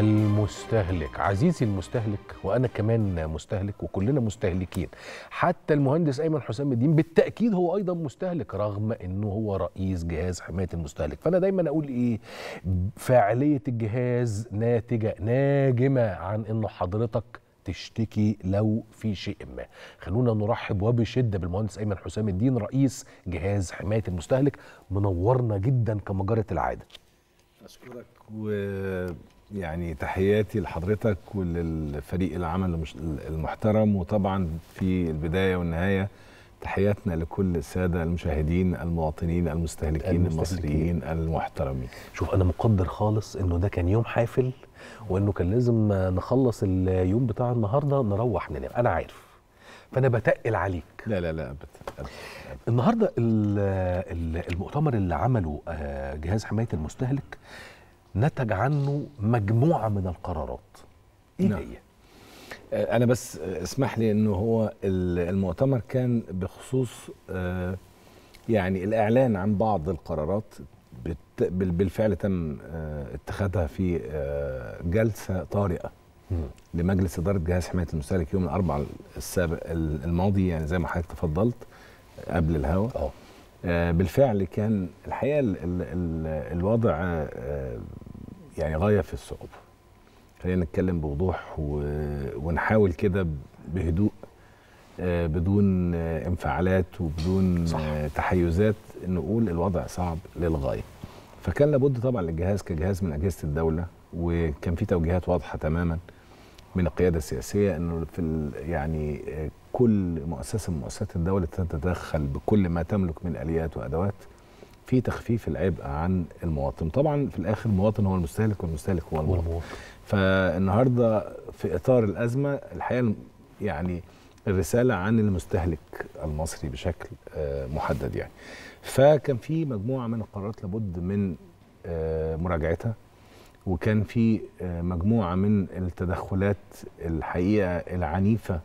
المستهلك عزيزي المستهلك وانا كمان مستهلك وكلنا مستهلكين حتى المهندس ايمن حسام الدين بالتاكيد هو ايضا مستهلك رغم انه هو رئيس جهاز حمايه المستهلك فانا دايما اقول ايه فاعليه الجهاز ناتجه ناجمه عن انه حضرتك تشتكي لو في شيء ما خلونا نرحب وبشده بالمهندس ايمن حسام الدين رئيس جهاز حمايه المستهلك منورنا جدا كمجره العاده اشكرك و يعني تحياتي لحضرتك وللفريق العمل المحترم وطبعا في البدايه والنهايه تحياتنا لكل الساده المشاهدين المواطنين المستهلكين, المستهلكين. المصريين المحترمين شوف انا مقدر خالص انه ده كان يوم حافل وانه كان لازم نخلص اليوم بتاع النهارده نروح ننام انا عارف فانا بتقل عليك لا لا لا أبدا النهارده المؤتمر اللي عمله آه، جهاز حمايه المستهلك نتج عنه مجموعه من القرارات ايه نعم. هي آه، انا بس آه، اسمح لي انه هو المؤتمر كان بخصوص آه، يعني الاعلان عن بعض القرارات بالفعل تم اتخاذها في جلسه طارئه لمجلس اداره جهاز حمايه المستهلك يوم الاربعاء السابق الماضي يعني زي ما حضرتك تفضلت قبل الهوا بالفعل كان الحقيقه الوضع يعني غايه في الصعوبه خلينا نتكلم بوضوح و... ونحاول كده بهدوء آه، بدون آه، انفعالات وبدون صح. آه، تحيزات نقول الوضع صعب للغايه فكان لابد طبعا للجهاز كجهاز من اجهزه الدوله وكان في توجيهات واضحه تماما من القياده السياسيه انه في يعني كل مؤسسه من مؤسسات الدوله تتدخل بكل ما تملك من اليات وادوات في تخفيف العبء عن المواطن طبعا في الاخر المواطن هو المستهلك والمستهلك هو المواطن فالنهارده في اطار الازمه الحقيقه يعني الرساله عن المستهلك المصري بشكل آه، محدد يعني فكان في مجموعه من القرارات لابد من آه، مراجعتها وكان في آه، مجموعه من التدخلات الحقيقه العنيفه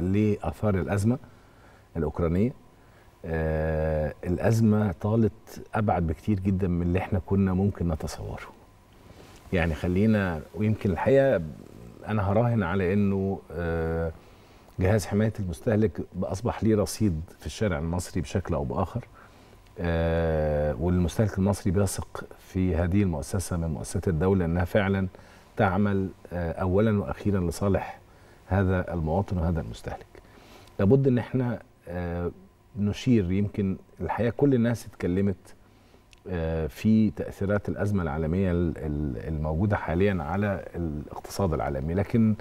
لاثار الازمه الاوكرانيه آه الازمه طالت ابعد بكتير جدا من اللي احنا كنا ممكن نتصوره يعني خلينا ويمكن الحقيقه انا هراهن على انه آه جهاز حمايه المستهلك اصبح ليه رصيد في الشارع المصري بشكل او باخر آه والمستهلك المصري بيثق في هذه المؤسسه من مؤسسات الدوله انها فعلا تعمل آه، اولا واخيرا لصالح هذا المواطن وهذا المستهلك لابد ان احنا آه، نشير يمكن الحقيقه كل الناس اتكلمت آه، في تاثيرات الازمه العالميه الموجوده حاليا على الاقتصاد العالمي لكن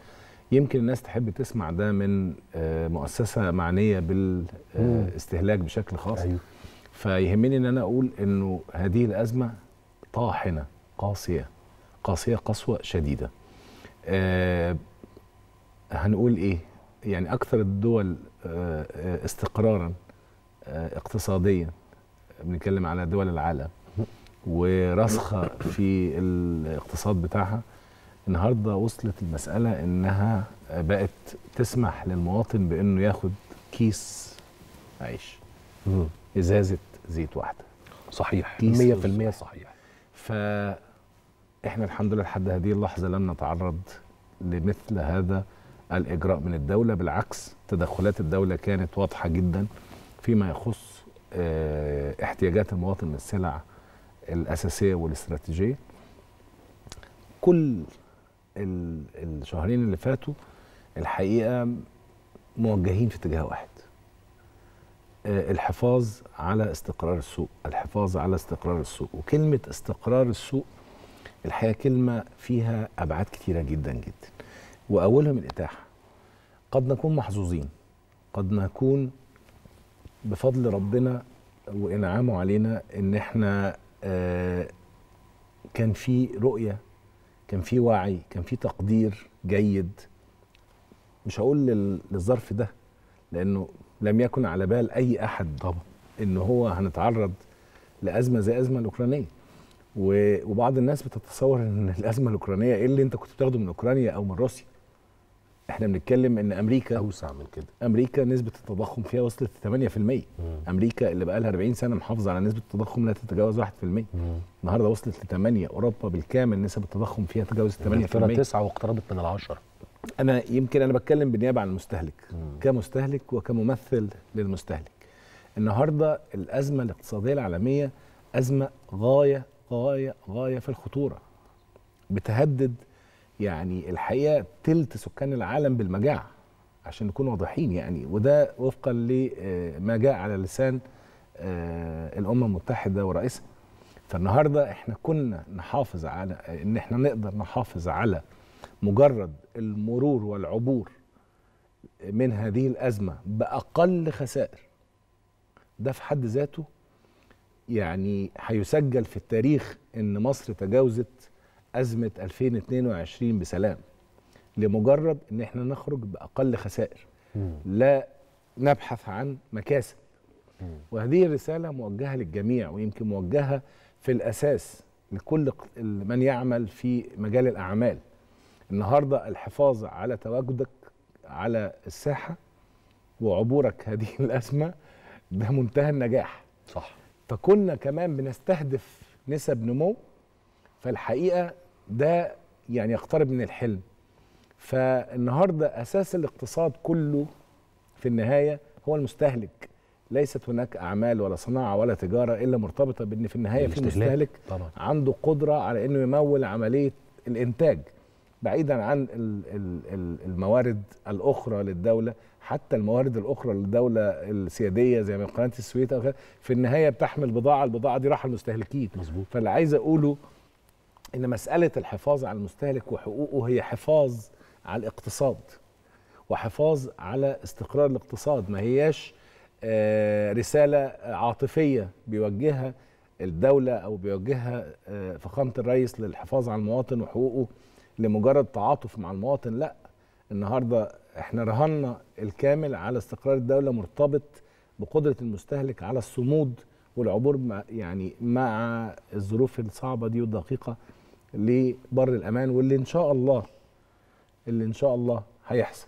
يمكن الناس تحب تسمع ده من آه، مؤسسه معنيه بالاستهلاك آه، بشكل خاص أيوه. فيهمني ان انا اقول انه هذه الازمه طاحنه قاسيه قاسيه قسوه شديده هنقول ايه يعني اكثر الدول استقرارا آه، اقتصاديا بنتكلم على دول العالم وراسخه في الاقتصاد بتاعها النهارده وصلت المساله انها بقت تسمح للمواطن بانه ياخد كيس عيش ازازه زيت واحده صحيح 100% صحيح احنا الحمد لله لحد هذه اللحظه لم نتعرض لمثل هذا الاجراء من الدوله بالعكس تدخلات الدوله كانت واضحه جدا فيما يخص آه، احتياجات المواطن من السلع الاساسيه والاستراتيجيه كل الشهرين اللي فاتوا الحقيقه موجهين في اتجاه واحد آه، الحفاظ على استقرار السوق الحفاظ على استقرار السوق وكلمه استقرار السوق الحقيقه كلمه فيها ابعاد كتيره جدا جدا من الاتاحه قد نكون محظوظين قد نكون بفضل ربنا وانعامه علينا ان احنا آه، كان في رؤيه كان في وعي كان في تقدير جيد مش هقول للظرف ده لانه لم يكن على بال اي احد طبعا ان هو هنتعرض لازمه زي الازمه الاوكرانيه وبعض الناس بتتصور ان الازمه الاوكرانيه ايه اللي انت كنت بتاخده من اوكرانيا او من روسيا احنا بنتكلم ان امريكا اوسع من كده امريكا نسبه التضخم فيها وصلت 8% مم. امريكا اللي بقى لها 40 سنه محافظه على نسبه التضخم لا تتجاوز 1% النهارده وصلت ل 8 اوروبا بالكامل نسبه التضخم فيها تجاوزت 8% فيها 9 واقتربت من العشرة انا يمكن انا بتكلم بالنيابه عن المستهلك مم. كمستهلك وكممثل للمستهلك النهارده الازمه الاقتصاديه العالميه ازمه غايه غايه غايه في الخطوره بتهدد يعني الحقيقه تلت سكان العالم بالمجاعه عشان نكون واضحين يعني وده وفقا لما جاء على لسان آه، الامم المتحده ورئيسها فالنهارده احنا كنا نحافظ على ان احنا نقدر نحافظ على مجرد المرور والعبور من هذه الازمه باقل خسائر ده في حد ذاته يعني هيسجل في التاريخ ان مصر تجاوزت ازمه 2022 بسلام لمجرد ان احنا نخرج باقل خسائر لا نبحث عن مكاسب وهذه الرساله موجهه للجميع ويمكن موجهه في الاساس لكل من يعمل في مجال الاعمال النهارده الحفاظ على تواجدك على الساحه وعبورك هذه الازمه ده منتهى النجاح صح فكنا كمان بنستهدف نسب نمو فالحقيقه ده يعني يقترب من الحلم فالنهارده اساس الاقتصاد كله في النهايه هو المستهلك ليست هناك اعمال ولا صناعه ولا تجاره الا مرتبطه بان في النهايه في مستهلك طبعا. عنده قدره على انه يمول عمليه الانتاج بعيدا عن الموارد الاخرى للدوله حتى الموارد الاخرى للدوله السياديه زي ما قناه السويس او في النهايه بتحمل بضاعه البضاعه دي راح المستهلكين مظبوط فاللي عايز اقوله ان مساله الحفاظ على المستهلك وحقوقه هي حفاظ على الاقتصاد وحفاظ على استقرار الاقتصاد ما هياش آه، رساله عاطفيه بيوجهها الدوله او بيوجهها آه، فخامه الرئيس للحفاظ على المواطن وحقوقه لمجرد تعاطف مع المواطن لا النهارده احنا رهنا الكامل على استقرار الدوله مرتبط بقدره المستهلك على الصمود والعبور مع يعني مع الظروف الصعبه دي والدقيقه لبر الامان واللي ان شاء الله اللي ان شاء الله هيحصل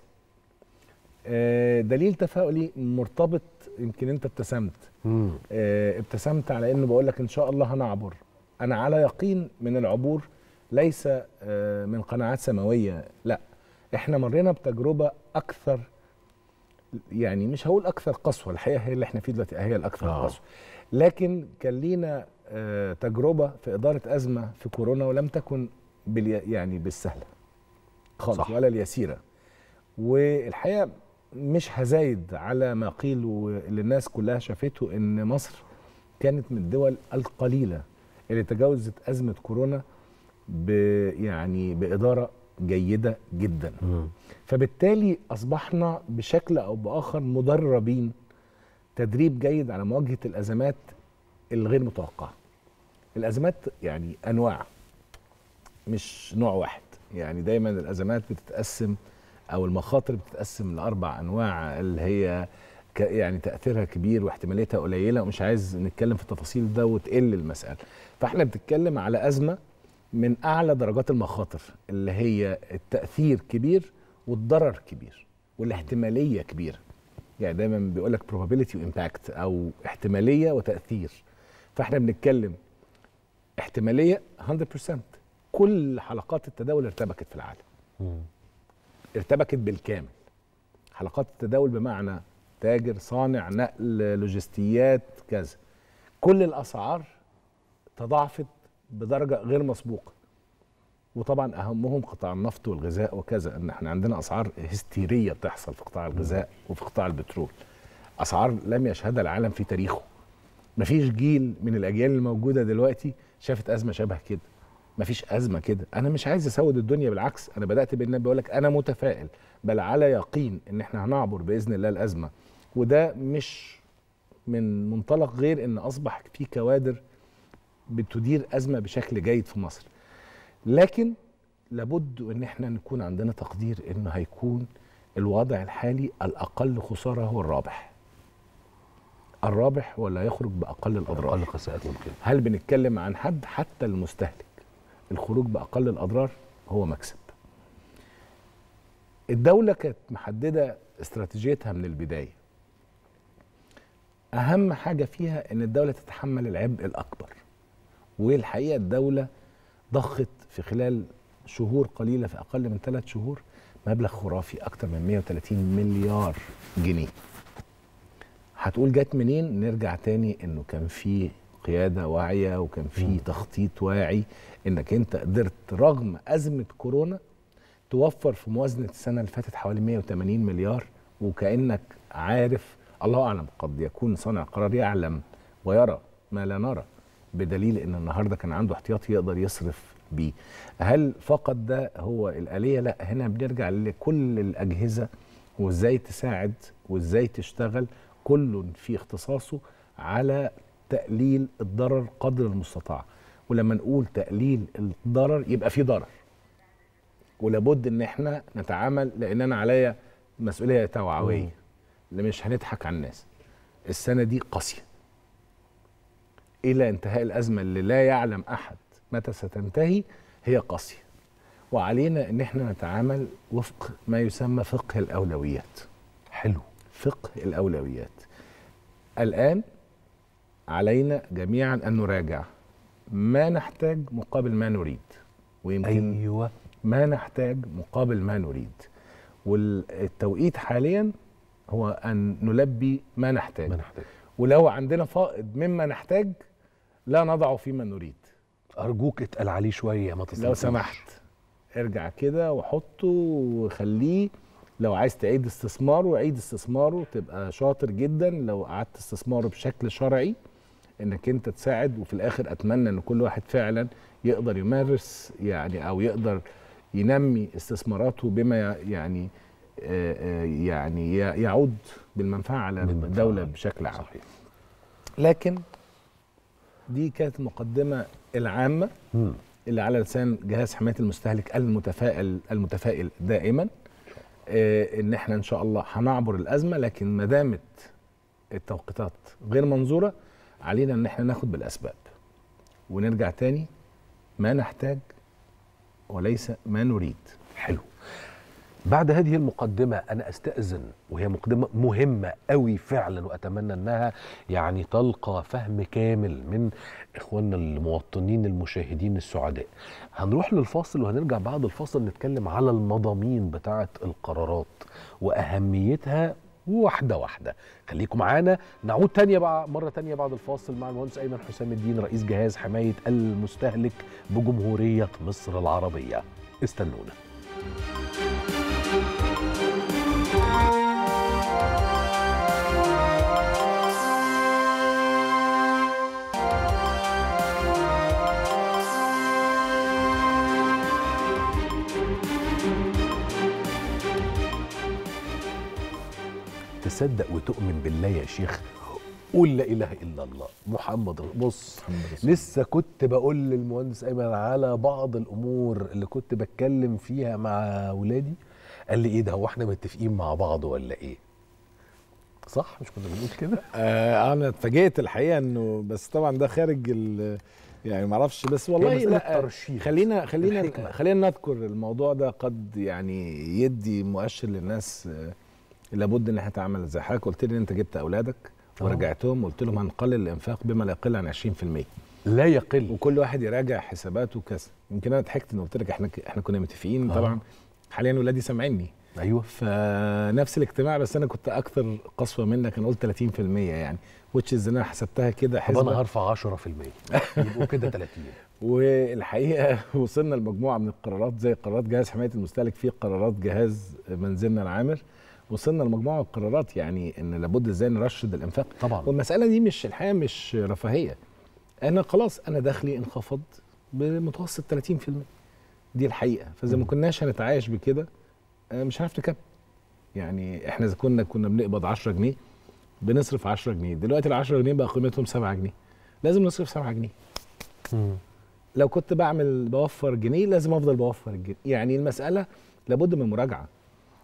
آه، دليل تفاؤلي مرتبط يمكن انت ابتسمت آه، ابتسمت على انه بقول لك ان شاء الله هنعبر انا على يقين من العبور ليس آه، من قناعات سماويه لا احنا مرينا بتجربه اكثر يعني مش هقول اكثر قسوه الحقيقه هي اللي احنا فيه دلوقتي هي الاكثر آه. قسوه لكن كان لينا آه، تجربه في اداره ازمه في كورونا ولم تكن يعني بالسهله خالص صح. ولا اليسيره والحقيقه مش هزايد على ما قيل واللي الناس كلها شافته ان مصر كانت من الدول القليله اللي تجاوزت ازمه كورونا ب يعني باداره جيده جدا م. فبالتالي اصبحنا بشكل او باخر مدربين تدريب جيد على مواجهه الازمات الغير متوقعه الازمات يعني انواع مش نوع واحد يعني دايما الازمات بتتقسم او المخاطر بتتقسم لاربع انواع اللي هي يعني تاثيرها كبير واحتماليتها قليله ومش عايز نتكلم في التفاصيل ده وتقل المساله فاحنا بنتكلم على ازمه من اعلى درجات المخاطر اللي هي التاثير كبير والضرر كبير والاحتماليه كبيره يعني دايما بيقول لك probability impact او احتماليه وتاثير فاحنا بنتكلم احتماليه 100% كل حلقات التداول ارتبكت في العالم مم. ارتبكت بالكامل حلقات التداول بمعنى تاجر صانع نقل لوجستيات كذا كل الاسعار تضاعفت بدرجه غير مسبوقه وطبعا اهمهم قطاع النفط والغذاء وكذا ان احنا عندنا اسعار هستيريه بتحصل في قطاع الغذاء وفي قطاع البترول اسعار لم يشهدها العالم في تاريخه مفيش جيل من الاجيال الموجوده دلوقتي شافت ازمه شبه كده مفيش ازمه كده انا مش عايز اسود الدنيا بالعكس انا بدات بالنبي بقول لك انا متفائل بل على يقين ان احنا هنعبر باذن الله الازمه وده مش من منطلق غير ان اصبح في كوادر بتدير ازمه بشكل جيد في مصر لكن لابد ان احنا نكون عندنا تقدير انه هيكون الوضع الحالي الاقل خساره هو الرابح الرابح ولا يخرج باقل الاضرار اقل خسائر ممكن هل بنتكلم عن حد حتى المستهلك الخروج باقل الاضرار هو مكسب الدولة كانت محددة استراتيجيتها من البداية أهم حاجة فيها أن الدولة تتحمل العبء الأكبر والحقيقة الدولة ضخت في خلال شهور قليلة في أقل من ثلاث شهور مبلغ خرافي أكثر من 130 مليار جنيه هتقول جت منين نرجع تاني انه كان في قياده واعيه وكان في تخطيط واعي انك انت قدرت رغم ازمه كورونا توفر في موازنه السنه اللي فاتت حوالي 180 مليار وكانك عارف الله اعلم قد يكون صانع قرار يعلم ويرى ما لا نرى بدليل ان النهارده كان عنده احتياطي يقدر يصرف بيه هل فقط ده هو الاليه لا هنا بنرجع لكل الاجهزه وازاي تساعد وازاي تشتغل كل في اختصاصه على تقليل الضرر قدر المستطاع ولما نقول تقليل الضرر يبقى في ضرر ولابد ان احنا نتعامل لان انا عليا مسؤوليه توعويه اللي مش هنضحك على الناس السنه دي قاسيه الى انتهاء الازمه اللي لا يعلم احد متى ستنتهي هي قاسيه وعلينا ان احنا نتعامل وفق ما يسمى فقه الاولويات حلو فقه الاولويات الان علينا جميعا ان نراجع ما نحتاج مقابل ما نريد ويمكن أيوة. ما نحتاج مقابل ما نريد والتوقيت حاليا هو ان نلبي ما نحتاج, ما نحتاج. ولو عندنا فائض مما نحتاج لا نضعه فيما نريد ارجوك اتقل عليه شويه ما تصلحش لو سمحت ارجع كده وحطه وخليه لو عايز تعيد استثماره عيد استثماره تبقى شاطر جدا لو قعدت استثماره بشكل شرعي انك انت تساعد وفي الاخر اتمنى ان كل واحد فعلا يقدر يمارس يعني او يقدر ينمي استثماراته بما يعني يعني يعود بالمنفعه على الدوله بشكل عام صحيح. لكن دي كانت المقدمه العامه اللي على لسان جهاز حمايه المستهلك المتفائل المتفائل دائما آه، ان احنا ان شاء الله هنعبر الازمه لكن ما دامت التوقيتات غير منظوره علينا ان احنا ناخد بالاسباب ونرجع تاني ما نحتاج وليس ما نريد حلو بعد هذه المقدمة أنا أستأذن وهي مقدمة مهمة قوي فعلا وأتمنى أنها يعني تلقى فهم كامل من إخواننا المواطنين المشاهدين السعداء هنروح للفاصل وهنرجع بعد الفاصل نتكلم على المضامين بتاعة القرارات وأهميتها واحدة واحدة خليكم معانا نعود تانية بقى مرة تانية بعد الفاصل مع المهندس أيمن حسام الدين رئيس جهاز حماية المستهلك بجمهورية مصر العربية استنونا تصدق وتؤمن بالله يا شيخ قول لا اله الا الله محمد بص محمد لسه كنت بقول للمهندس ايمن على بعض الامور اللي كنت بتكلم فيها مع اولادي قال لي ايه ده هو احنا متفقين مع بعض ولا ايه صح مش كنا بنقول كده آه انا اتفاجئت الحقيقه انه بس طبعا ده خارج يعني ما اعرفش بس والله يعني لا الترشيد. خلينا خلينا الحكمة. خلينا نذكر الموضوع ده قد يعني يدي مؤشر للناس آه لابد ان احنا نتعامل ازاي حضرتك قلت لي انت جبت اولادك آه. ورجعتهم قلت لهم هنقلل الانفاق بما لا يقل عن 20% لا يقل وكل واحد يراجع حساباته كذا يمكن انا ضحكت ان قلت لك احنا احنا كنا متفقين آه. طبعا حاليا ولادي سامعيني ايوه فنفس الاجتماع بس انا كنت اكثر قسوه منك انا قلت 30% يعني وتشز انا حسبتها كده حسبه طب انا هرفع 10% يبقوا كده 30 والحقيقه وصلنا لمجموعه من القرارات زي قرارات جهاز حمايه المستهلك في قرارات جهاز منزلنا العامر وصلنا لمجموعه من القرارات يعني ان لابد ازاي نرشد الانفاق طبعا والمساله دي مش الحقيقه مش رفاهيه انا خلاص انا دخلي انخفض بمتوسط 30% دي الحقيقه فاذا ما كناش هنتعايش بكده آه، مش هنعرف نكمل يعني احنا اذا كنا كنا بنقبض 10 جنيه بنصرف 10 جنيه دلوقتي ال 10 جنيه بقى قيمتهم 7 جنيه لازم نصرف 7 جنيه لو كنت بعمل بوفر جنيه لازم افضل بوفر الجنيه يعني المساله لابد من مراجعه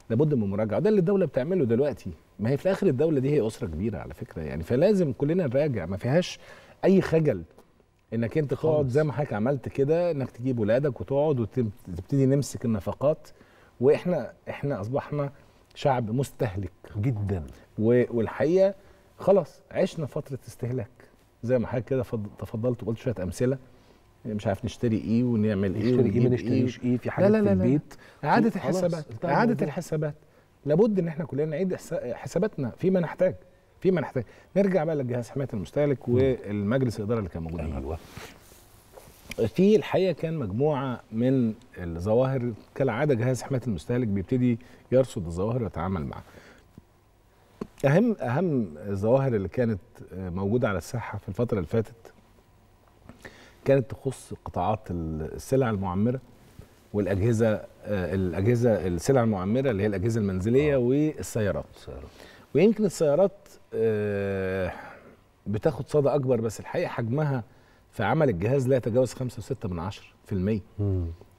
لابد من مراجعه ده اللي الدوله بتعمله دلوقتي ما هي في الاخر الدوله دي هي اسره كبيره على فكره يعني فلازم كلنا نراجع ما فيهاش اي خجل انك انت تقعد زي ما حضرتك عملت كده انك تجيب ولادك وتقعد وتبتدي نمسك النفقات واحنا احنا اصبحنا شعب مستهلك جدا والحقيقه خلاص عشنا فتره استهلاك زي ما حضرتك كده تفضلت وقلت شويه امثله مش عارف نشتري ايه ونعمل ايه نشتري ايه ما نشتريش ايه, ايه، في حاجات لا لا لا في البيت اعاده الحسابات طيب، اعاده الحسابات لابد ان احنا كلنا نعيد حساباتنا فيما نحتاج فيما نحتاج نرجع بقى لجهاز حمايه المستهلك والمجلس الاداره اللي كان موجود في الحقيقه كان مجموعه من الظواهر كالعاده جهاز حمايه المستهلك بيبتدي يرصد الظواهر ويتعامل معها اهم اهم الظواهر اللي كانت موجوده على الساحه في الفتره اللي فاتت كانت تخص قطاعات السلع المعمره والاجهزه آه، الاجهزه السلع المعمره اللي هي الاجهزه المنزليه آه. والسيارات السيارات. ويمكن السيارات آه، بتاخد صدى اكبر بس الحقيقه حجمها في عمل الجهاز لا يتجاوز 5.6 من 10%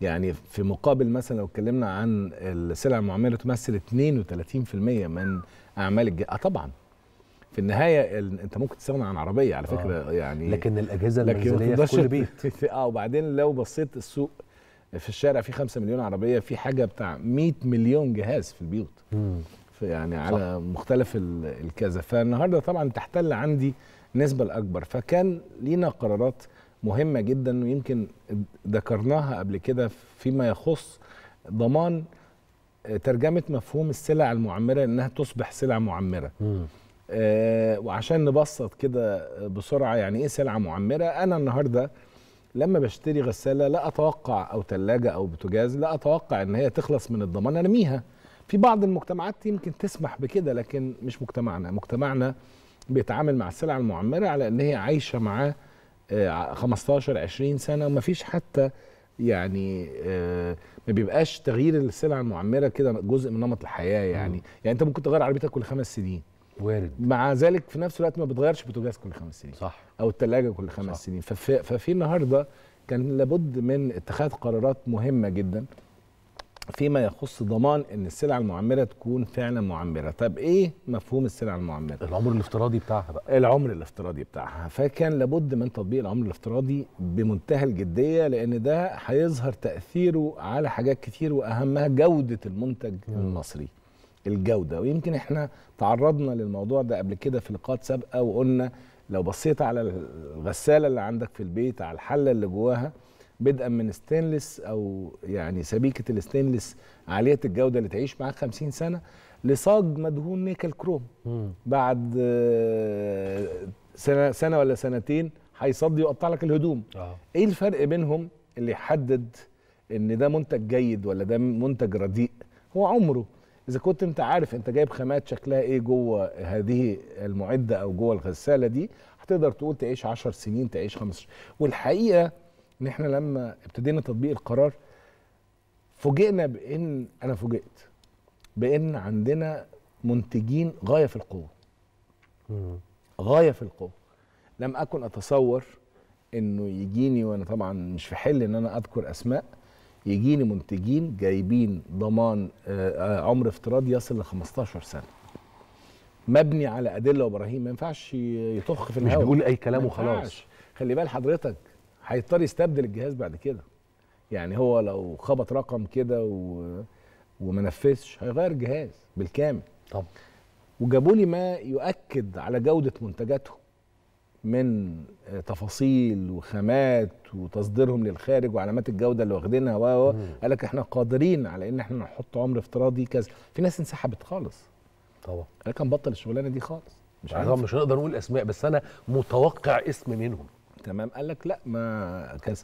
يعني في مقابل مثلا لو اتكلمنا عن السلع المعمره تمثل 32% من اعمال الجهاز آه طبعا في النهايه انت ممكن تستغنى عن عربيه على آه. فكره آه. يعني لكن الاجهزه المنزليه في كل بيت اه وبعدين لو بصيت السوق في الشارع في 5 مليون عربيه في حاجه بتاع 100 مليون جهاز في البيوت في يعني صح. على مختلف الكذا فالنهارده طبعا تحتل عندي النسبه الاكبر فكان لينا قرارات مهمه جدا ويمكن ذكرناها قبل كده فيما يخص ضمان آه، ترجمه مفهوم السلع المعمره انها تصبح سلع معمره آه، وعشان نبسط كده بسرعه يعني ايه سلعه معمره انا النهارده لما بشتري غساله لا اتوقع او ثلاجه او بوتاجاز لا اتوقع ان هي تخلص من الضمان ارميها في بعض المجتمعات يمكن تسمح بكده لكن مش مجتمعنا مجتمعنا بيتعامل مع السلع المعمره على ان هي عايشه معاه 15 آه، 20 سنه وما فيش حتى يعني آه، ما بيبقاش تغيير السلع المعمره كده جزء من نمط الحياه يعني يعني انت ممكن تغير عربيتك كل خمس سنين وارد مع ذلك في نفس الوقت ما بتغيرش بوتاجاز كل خمس سنين صح او الثلاجه كل خمس صح. سنين ففي, ففي النهارده كان لابد من اتخاذ قرارات مهمه جدا فيما يخص ضمان ان السلع المعمره تكون فعلا معمره طب ايه مفهوم السلع المعمره العمر الافتراضي بتاعها بقى العمر الافتراضي بتاعها فكان لابد من تطبيق العمر الافتراضي بمنتهى الجديه لان ده هيظهر تاثيره على حاجات كتير واهمها جوده المنتج المصري الجوده ويمكن احنا تعرضنا للموضوع ده قبل كده في لقاءات سابقه وقلنا لو بصيت على الغساله اللي عندك في البيت على الحله اللي جواها بدءا من ستانلس او يعني سبيكه الستانلس عاليه الجوده اللي تعيش معاك 50 سنه لصاج مدهون نيكل كروم بعد آه، سنه سنه ولا سنتين هيصد يقطع لك الهدوم آه. ايه الفرق بينهم اللي يحدد ان ده منتج جيد ولا ده منتج رديء هو عمره اذا كنت انت عارف انت جايب خامات شكلها ايه جوه هذه المعده او جوه الغساله دي هتقدر تقول تعيش 10 سنين تعيش 15 والحقيقه ان احنا لما ابتدينا تطبيق القرار فوجئنا بان انا فوجئت بان عندنا منتجين غايه في القوه غايه في القوه لم اكن اتصور انه يجيني وانا طبعا مش في حل ان انا اذكر اسماء يجيني منتجين جايبين ضمان آه، آه، عمر افتراضي يصل ل 15 سنه مبني على ادله وبراهين ما ينفعش يطخ في الهواء مش بيقول اي كلام وخلاص خلي بال حضرتك هيضطر يستبدل الجهاز بعد كده يعني هو لو خبط رقم كده و... وما نفذش هيغير الجهاز بالكامل طب وجابوا لي ما يؤكد على جوده منتجاتهم من آه، تفاصيل وخامات وتصديرهم للخارج وعلامات الجوده اللي واخدينها و قال لك احنا قادرين على ان احنا نحط عمر افتراضي كذا في ناس انسحبت خالص طبعا قال لك هنبطل الشغلانه دي خالص مش يعني عارف مش هنقدر نقول اسماء بس انا متوقع اسم منهم تمام قال لك لا ما كذا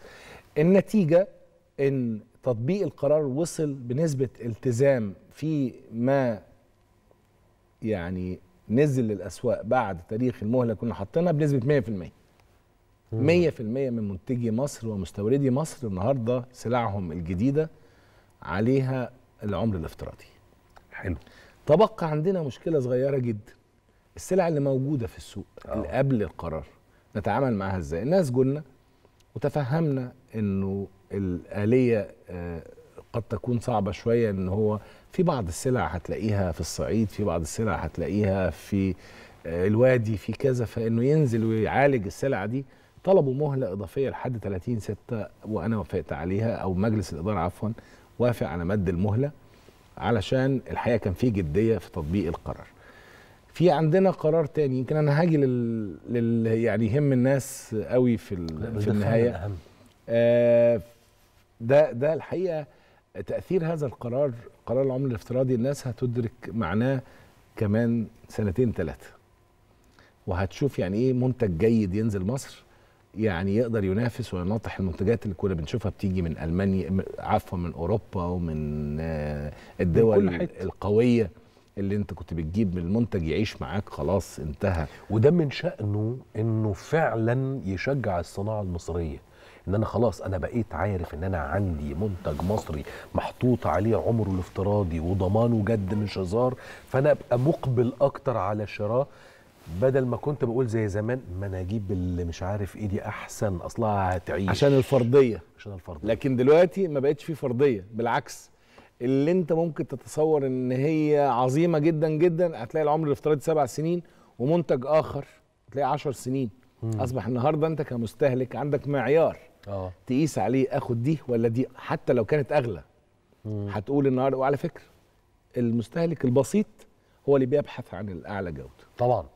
النتيجه ان تطبيق القرار وصل بنسبه التزام في ما يعني نزل للاسواق بعد تاريخ المهله اللي كنا حاطينها بنسبه 100% 100% من منتجي مصر ومستوردي مصر النهارده سلعهم الجديده عليها العمر الافتراضي حلو تبقى عندنا مشكله صغيره جدا السلع اللي موجوده في السوق أوه. اللي قبل القرار نتعامل معاها ازاي الناس قلنا وتفهمنا انه الاليه آه، قد تكون صعبه شويه ان هو في بعض السلع هتلاقيها في الصعيد في بعض السلع هتلاقيها في آه، الوادي في كذا فانه ينزل ويعالج السلع دي طلبوا مهله اضافيه لحد 30 6 وانا وافقت عليها او مجلس الاداره عفوا وافق على مد المهله علشان الحقيقه كان في جديه في تطبيق القرار. في عندنا قرار تاني يمكن انا هاجي لل, لل... يعني يهم الناس قوي في ال... في النهايه. آه، ده ده الحقيقه تاثير هذا القرار قرار العمل الافتراضي الناس هتدرك معناه كمان سنتين ثلاثه وهتشوف يعني ايه منتج جيد ينزل مصر يعني يقدر ينافس ويناطح المنتجات اللي كنا بنشوفها بتيجي من المانيا عفوا من اوروبا ومن آه، الدول من القويه اللي انت كنت بتجيب من المنتج يعيش معاك خلاص انتهى وده من شأنه انه فعلا يشجع الصناعة المصرية ان انا خلاص انا بقيت عارف ان انا عندي منتج مصري محطوط عليه عمره الافتراضي وضمانه جد مش هزار فانا ابقى مقبل اكتر على شراء بدل ما كنت بقول زي زمان ما انا اجيب اللي مش عارف ايه دي احسن اصلها هتعيش عشان الفرضيه عشان الفرضيه لكن دلوقتي ما بقتش في فرضيه بالعكس اللي انت ممكن تتصور ان هي عظيمه جدا جدا هتلاقي العمر الافتراضي سبع سنين ومنتج اخر هتلاقي عشر سنين مم. اصبح النهارده انت كمستهلك عندك معيار أوه. تقيس عليه اخد دي ولا دي حتى لو كانت اغلى هتقول النهارده وعلى فكره المستهلك البسيط هو اللي بيبحث عن الاعلى جوده طبعا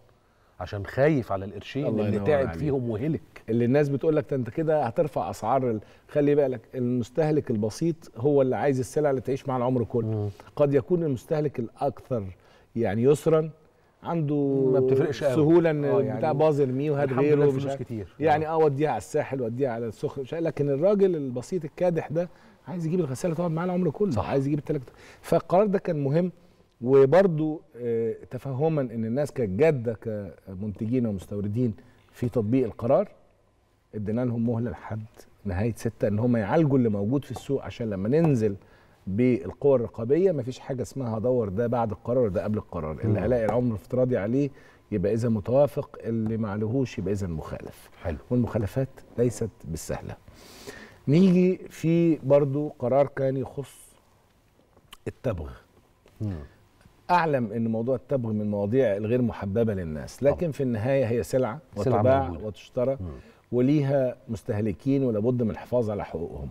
عشان خايف على القرشين اللي تعب فيهم وهلك اللي الناس بتقول لك انت كده هترفع اسعار ال... خلي بالك المستهلك البسيط هو اللي عايز السلع اللي تعيش مع العمر كله قد يكون المستهلك الاكثر يعني يسرا عنده ما بتفرقش قوي سهوله ان آه، يعني بتاع باظ ارميه وهات غيره مش كتير يعني آه. اه وديها على الساحل وديها على السخن مش لكن الراجل البسيط الكادح ده عايز يجيب الغساله تقعد معاه العمر كله صح. عايز يجيب التلاته فالقرار ده كان مهم وبرده آه تفهما ان الناس كانت جاده كمنتجين ومستوردين في تطبيق القرار ادينا لهم مهله لحد نهايه ستة ان هم يعالجوا اللي موجود في السوق عشان لما ننزل بالقوى الرقابيه مفيش حاجه اسمها هدور ده بعد القرار ده قبل القرار اللي هلاقي العمر الافتراضي عليه يبقى اذا متوافق اللي ما عليهوش يبقى اذا مخالف حلو والمخالفات ليست بالسهله نيجي في برضو قرار كان يخص التبغ مم. اعلم ان موضوع التبغ من المواضيع الغير محببه للناس لكن طبعا. في النهايه هي سلعه وتباع وتشترى مم. وليها مستهلكين ولابد من الحفاظ على حقوقهم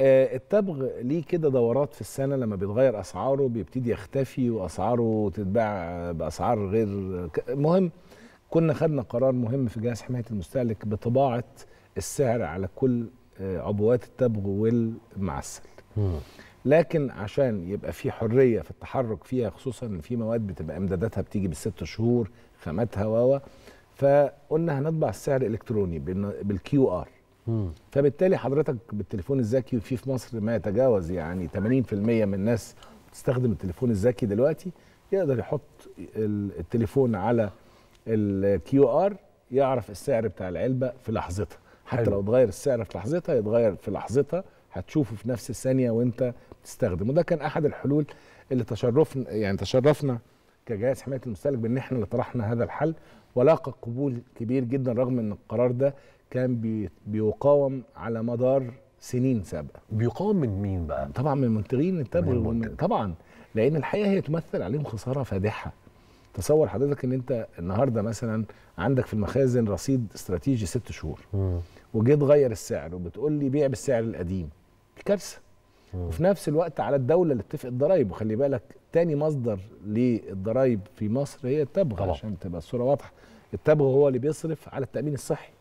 آه، التبغ ليه كده دورات في السنه لما بيتغير اسعاره بيبتدي يختفي واسعاره تتباع باسعار غير مهم كنا خدنا قرار مهم في جهاز حمايه المستهلك بطباعه السعر على كل عبوات آه، التبغ والمعسل لكن عشان يبقى في حريه في التحرك فيها خصوصا في مواد بتبقى امداداتها بتيجي بالست شهور خاماتها واوا فقلنا هنطبع السعر الكتروني بالكيو ار فبالتالي حضرتك بالتليفون الذكي في في مصر ما يتجاوز يعني 80% من الناس بتستخدم التليفون الذكي دلوقتي يقدر يحط التليفون على الكيو ار يعرف السعر بتاع العلبه في لحظتها حتى حلو. لو اتغير السعر في لحظتها يتغير في لحظتها هتشوفه في نفس الثانيه وانت بتستخدم وده كان احد الحلول اللي تشرفنا يعني تشرفنا كجهاز حمايه المستهلك بان احنا اللي طرحنا هذا الحل ولاقى قبول كبير جدا رغم ان القرار ده كان بي بيقاوم على مدار سنين سابقه بيقاوم من مين بقى طبعا من المنتجين التبغ من طبعا لان الحقيقه هي تمثل عليهم خساره فادحه تصور حضرتك ان انت النهارده مثلا عندك في المخازن رصيد استراتيجي ست شهور وجيت غير السعر وبتقول لي بيع بالسعر القديم كارثه وفي نفس الوقت على الدوله اللي اتفقت الضرايب وخلي بالك تاني مصدر للضرايب في مصر هي التبغ طبعا. عشان تبقى الصوره واضحه التبغ هو اللي بيصرف على التامين الصحي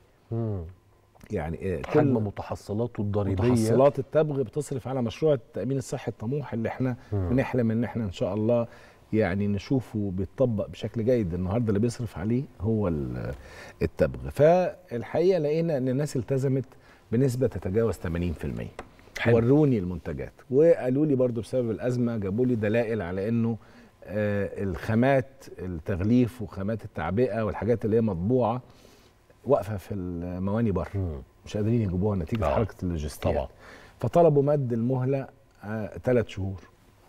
يعني آه، حجم متحصلاته الضريبيه متحصلات التبغ بتصرف على مشروع التامين الصحي الطموح اللي احنا مم. بنحلم ان احنا ان شاء الله يعني نشوفه بيتطبق بشكل جيد النهارده اللي بيصرف عليه هو التبغ فالحقيقه لقينا ان الناس التزمت بنسبه تتجاوز 80% حلو. وروني المنتجات وقالوا لي برضو بسبب الازمه جابوا لي دلائل على انه آه الخامات التغليف وخامات التعبئه والحاجات اللي هي مطبوعه واقفه في المواني بره مش قادرين يجيبوها نتيجه طبعا. حركه اللوجستيات طبعا فطلبوا مد المهله ثلاث آه شهور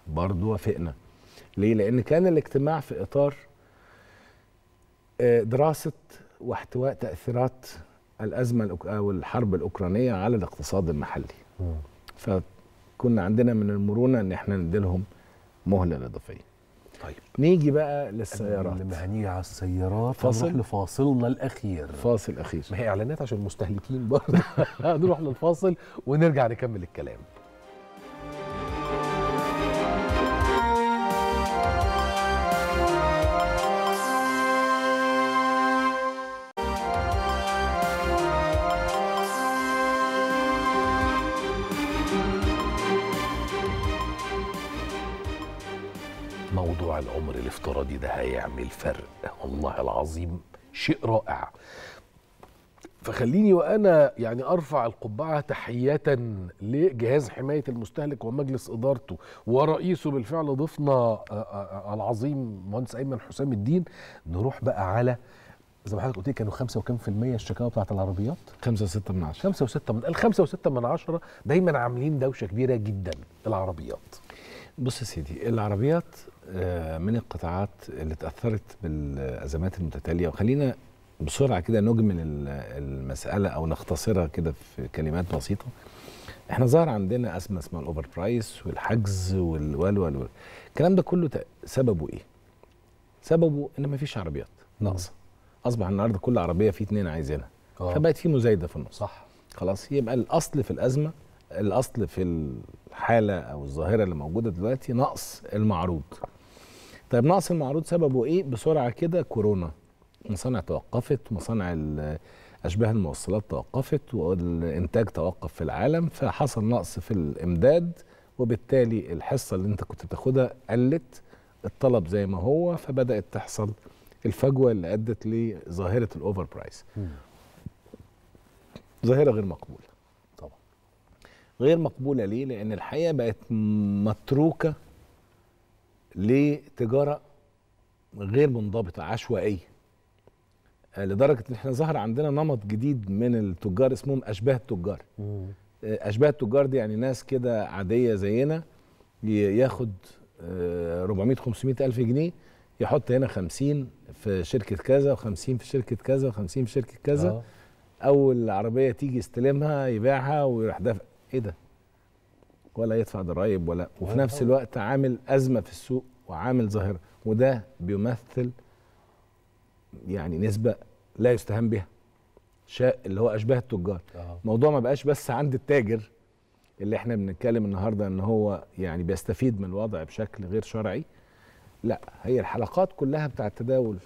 برضه وافقنا ليه؟ لان كان الاجتماع في اطار آه دراسه واحتواء تاثيرات الازمه او الحرب الاوكرانيه على الاقتصاد المحلي. م. فكنا عندنا من المرونه ان احنا نديلهم مهله اضافيه. طيب نيجي بقى للسيارات لما هنيجي على السيارات فاصل لفاصلنا الاخير فاصل اخير ما هي اعلانات عشان المستهلكين برضه هنروح للفاصل ونرجع نكمل الكلام الافتراضي ده هيعمل فرق والله العظيم شيء رائع فخليني وانا يعني ارفع القبعه تحيه لجهاز حمايه المستهلك ومجلس ادارته ورئيسه بالفعل ضيفنا آه، آه، آه، العظيم مهندس ايمن حسام الدين نروح بقى على زي ما حضرتك قلت كانوا خمسة وكم في المية الشكاوى بتاعت العربيات؟ خمسة وستة من عشرة خمسة وستة من ال وستة من عشرة دايما عاملين دوشة كبيرة جدا العربيات بص يا سيدي العربيات آه، من القطاعات اللي تاثرت بالازمات المتتاليه وخلينا بسرعه كده نجمل المساله او نختصرها كده في كلمات بسيطه احنا ظهر عندنا ازمه اسمها الاوفر برايس والحجز والوال وال الكلام ده كله سببه ايه سببه ان مفيش عربيات ناقصه اصبح النهارده كل عربيه فيه اثنين عايزينها آه. فبقت في مزايده في النص صح خلاص يبقى الاصل في الازمه الاصل في الحاله او الظاهره اللي موجوده دلوقتي نقص المعروض طيب نقص المعروض سببه ايه بسرعه كده كورونا مصانع توقفت مصانع اشباه الموصلات توقفت والانتاج توقف في العالم فحصل نقص في الامداد وبالتالي الحصه اللي انت كنت بتاخدها قلت الطلب زي ما هو فبدات تحصل الفجوه اللي ادت لظاهره الاوفر برايس ظاهره غير مقبوله غير مقبوله ليه؟ لان الحقيقه بقت متروكه لتجاره غير منضبطه عشوائيه آه، لدرجه ان احنا ظهر عندنا نمط جديد من التجار اسمهم اشباه التجار آه، اشباه التجار دي يعني ناس كده عاديه زينا ياخد 400 آه، 500 الف جنيه يحط هنا 50 في شركه كذا و50 في شركه كذا و50 في شركه كذا اول عربيه تيجي يستلمها يبيعها ويروح دافع ايه ده ولا يدفع ضرائب ولا وفي نفس الوقت عامل ازمه في السوق وعامل ظاهره وده بيمثل يعني نسبه لا يستهان بها شاء اللي هو اشباه التجار آه. الموضوع ما بقاش بس عند التاجر اللي احنا بنتكلم النهارده ان هو يعني بيستفيد من الوضع بشكل غير شرعي لا هي الحلقات كلها بتاع تداول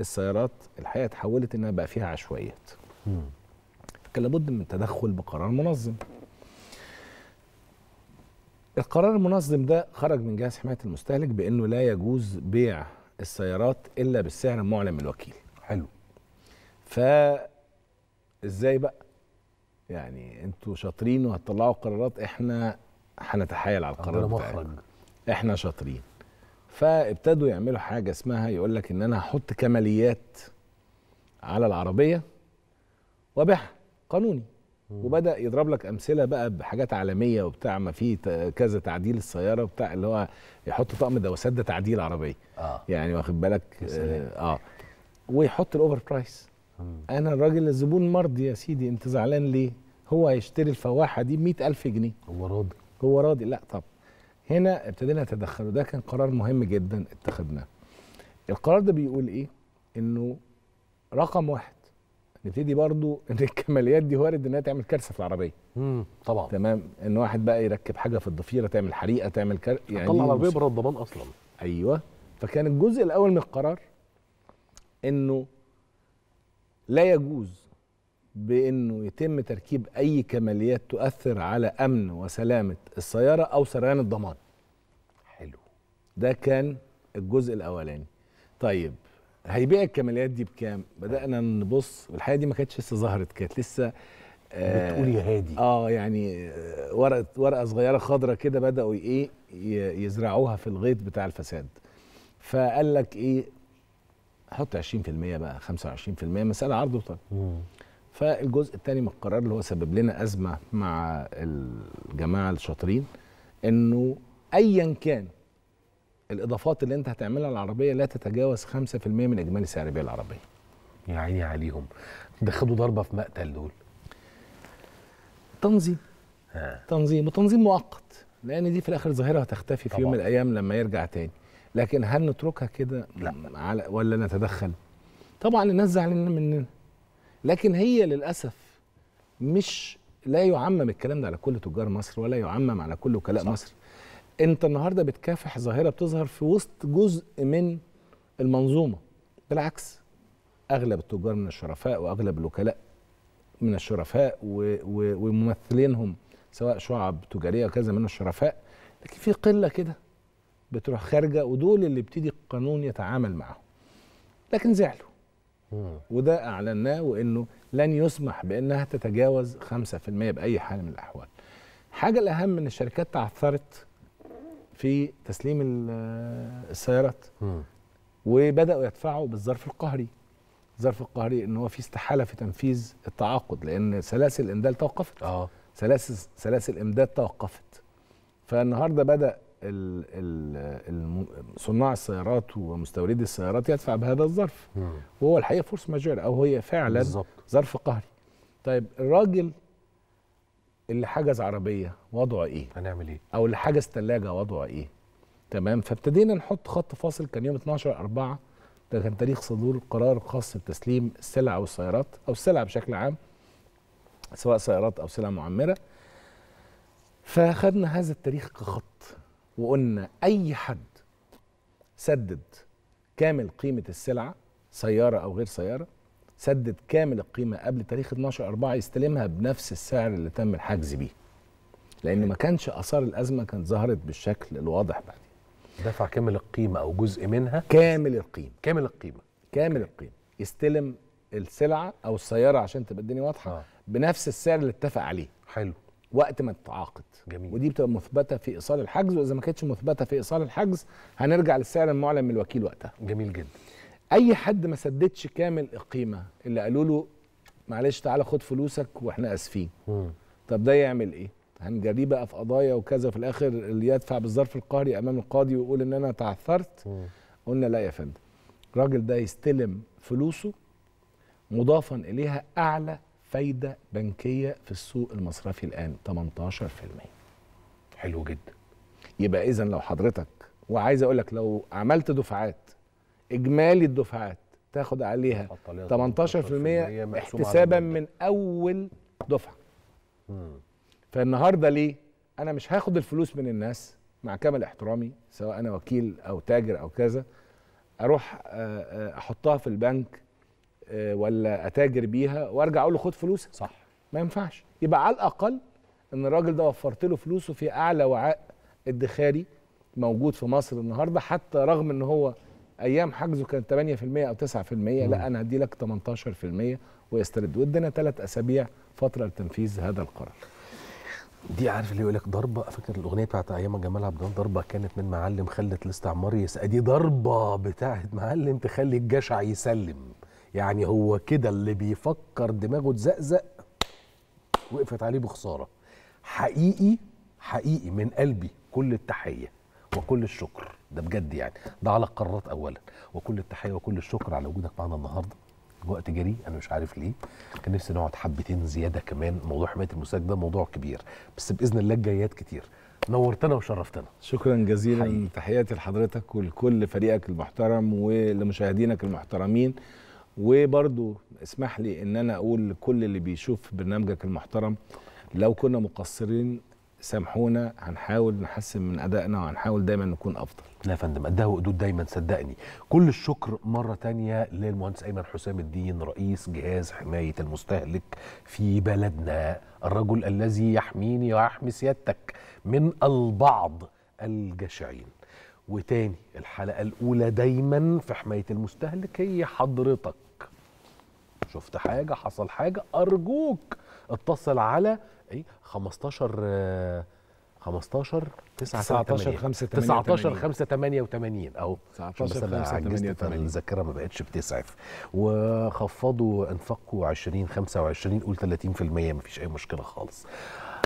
السيارات الحقيقه اتحولت انها بقى فيها عشوائيات كان لابد من تدخل بقرار منظم القرار المنظم ده خرج من جهاز حمايه المستهلك بانه لا يجوز بيع السيارات الا بالسعر المعلن من الوكيل حلو ف ازاي بقى يعني انتوا شاطرين وهتطلعوا قرارات احنا هنتحايل على القرار مخرج احنا شاطرين فابتدوا يعملوا حاجه اسمها يقول لك ان انا هحط كماليات على العربيه وابيعها قانوني وبدا يضرب لك امثله بقى بحاجات عالميه وبتاع ما في كذا تعديل السياره وبتاع اللي هو يحط طقم دواسات ده تعديل عربيه آه. يعني واخد بالك آه, اه ويحط الاوفر برايس انا الراجل الزبون مرضي يا سيدي انت زعلان ليه هو هيشتري الفواحه دي ب ألف جنيه هو راضي هو راضي لا طب هنا ابتدينا نتدخل وده كان قرار مهم جدا اتخذناه القرار ده بيقول ايه انه رقم واحد نبتدي برضو ان الكماليات دي وارد انها تعمل كارثه في العربيه امم طبعا تمام ان واحد بقى يركب حاجه في الضفيره تعمل حريقه تعمل كار يعني طلع العربيه بره الضمان اصلا ايوه فكان الجزء الاول من القرار انه لا يجوز بانه يتم تركيب اي كماليات تؤثر على امن وسلامه السياره او سريان الضمان حلو ده كان الجزء الاولاني طيب هيبيع الكماليات دي بكام بدانا نبص والحقيقه دي ما كانتش لسه ظهرت كانت لسه آه، بتقول يا هادي اه يعني آه، ورقه ورقه صغيره خضراء كده بداوا ايه يزرعوها في الغيط بتاع الفساد فقال لك ايه حط 20% بقى 25% مساله عرض وطلب فالجزء الثاني من القرار اللي هو سبب لنا ازمه مع الجماعه الشاطرين انه ايا كان الاضافات اللي انت هتعملها للعربيه لا تتجاوز 5% من اجمالي سعر بيع العربيه يا عيني عليهم ده خدوا ضربه في مقتل دول تنظيم ها. تنظيم وتنظيم مؤقت لان دي في الاخر ظاهره هتختفي في يوم من الايام لما يرجع تاني لكن هل نتركها كده لا على ولا نتدخل طبعا الناس زعلانين مننا لكن هي للاسف مش لا يعمم الكلام ده على كل تجار مصر ولا يعمم على كل وكلاء مصر انت النهارده بتكافح ظاهره بتظهر في وسط جزء من المنظومه بالعكس اغلب التجار من الشرفاء واغلب الوكلاء من الشرفاء وممثلينهم سواء شعب تجاريه وكذا من الشرفاء لكن في قله كده بتروح خارجه ودول اللي يبتدي القانون يتعامل معاهم لكن زعلوا وده اعلناه وانه لن يسمح بانها تتجاوز 5% باي حال من الاحوال. الحاجه الاهم ان الشركات تعثرت في تسليم السيارات وبداوا يدفعوا بالظرف القهري الظرف القهري ان هو في استحاله في تنفيذ التعاقد لان سلاسل الامداد توقفت اه سلاسل سلاسل الامداد توقفت فالنهارده بدا ال ال صناع السيارات ومستوردي السيارات يدفع بهذا الظرف وهو الحقيقه فورس ماجور او هي فعلا ظرف قهري طيب الراجل اللي حجز عربيه وضعه ايه هنعمل ايه او اللي حجز ثلاجه وضعه ايه تمام فابتدينا نحط خط فاصل كان يوم 12 4 ده كان تاريخ صدور قرار خاص بتسليم السلع والسيارات او السلع بشكل عام سواء سيارات او سلع معمره فاخدنا هذا التاريخ كخط وقلنا اي حد سدد كامل قيمه السلعه سياره او غير سياره سدد كامل القيمه قبل تاريخ 12 4 يستلمها بنفس السعر اللي تم الحجز بيه لان ما كانش اثار الازمه كانت ظهرت بالشكل الواضح بعدين دفع كامل القيمه او جزء منها كامل القيمه كامل القيمه كامل القيمه يستلم السلعه او السياره عشان تبقى الدنيا واضحه آه. بنفس السعر اللي اتفق عليه حلو وقت ما تتعاقد جميل ودي بتبقى مثبته في ايصال الحجز واذا ما كانتش مثبته في ايصال الحجز هنرجع للسعر المعلن من الوكيل وقتها جميل جدا اي حد ما سددش كامل القيمه اللي قالوا له معلش تعالى خد فلوسك واحنا اسفين طب ده يعمل ايه هنجريه بقى في قضايا وكذا في الاخر اللي يدفع بالظرف القهري امام القاضي ويقول ان انا تعثرت قلنا لا يا فندم الراجل ده يستلم فلوسه مضافا اليها اعلى فايده بنكيه في السوق المصرفي الان 18% حلو جدا يبقى اذا لو حضرتك وعايز اقول لك لو عملت دفعات اجمالي الدفعات تاخد عليها 18% احتسابا من اول دفعه فالنهارده ليه انا مش هاخد الفلوس من الناس مع كامل احترامي سواء انا وكيل او تاجر او كذا اروح آه، آه، احطها في البنك آه، ولا اتاجر بيها وارجع اقول له خد فلوسك صح ما ينفعش يبقى على الاقل ان الراجل ده وفرت له فلوسه في اعلى وعاء ادخاري موجود في مصر النهارده حتى رغم ان هو ايام حجزه كان 8% او 9% لا انا هدي لك 18% ويسترد وادينا ثلاث اسابيع فتره لتنفيذ هذا القرار دي عارف اللي يقول لك ضربه فاكر الاغنيه بتاعت ايام جمال عبد الله ضربه كانت من معلم خلت الاستعمار يسأل دي ضربه بتاعت معلم تخلي الجشع يسلم يعني هو كده اللي بيفكر دماغه تزقزق وقفت عليه بخساره حقيقي حقيقي من قلبي كل التحيه وكل الشكر ده بجد يعني ده على القرارات اولا وكل التحيه وكل الشكر على وجودك معانا النهارده الوقت جري انا مش عارف ليه كان نفسي نقعد حبتين زياده كمان موضوع حمايه المساك ده موضوع كبير بس باذن الله الجايات كتير نورتنا وشرفتنا شكرا جزيلا تحياتي لحضرتك ولكل فريقك المحترم ولمشاهدينك المحترمين وبرضو اسمح لي ان انا اقول لكل اللي بيشوف برنامجك المحترم لو كنا مقصرين سامحونا هنحاول نحسن من ادائنا وهنحاول دايما نكون افضل لا يا فندم قدها وقدود دايما صدقني كل الشكر مره تانية للمهندس ايمن حسام الدين رئيس جهاز حمايه المستهلك في بلدنا الرجل الذي يحميني ويحمي سيادتك من البعض الجشعين وتاني الحلقه الاولى دايما في حمايه المستهلك هي حضرتك شفت حاجه حصل حاجه ارجوك اتصل على اي 15 15 19 5 19 5 88 اهو 19 5 88 فالذاكره ما بقتش بتسعف وخفضوا انفقوا 20 25 قول 30% ما فيش اي مشكله خالص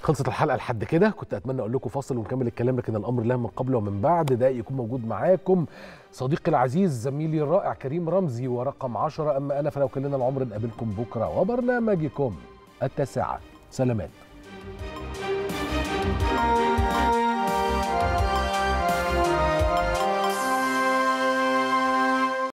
خلصت الحلقه لحد كده كنت اتمنى اقول لكم فاصل ونكمل الكلام لكن الامر لا من قبل ومن بعد ده يكون موجود معاكم صديقي العزيز زميلي الرائع كريم رمزي ورقم 10 اما انا فلو كلنا العمر نقابلكم بكره وبرنامجكم التاسعه سلامات Thank you.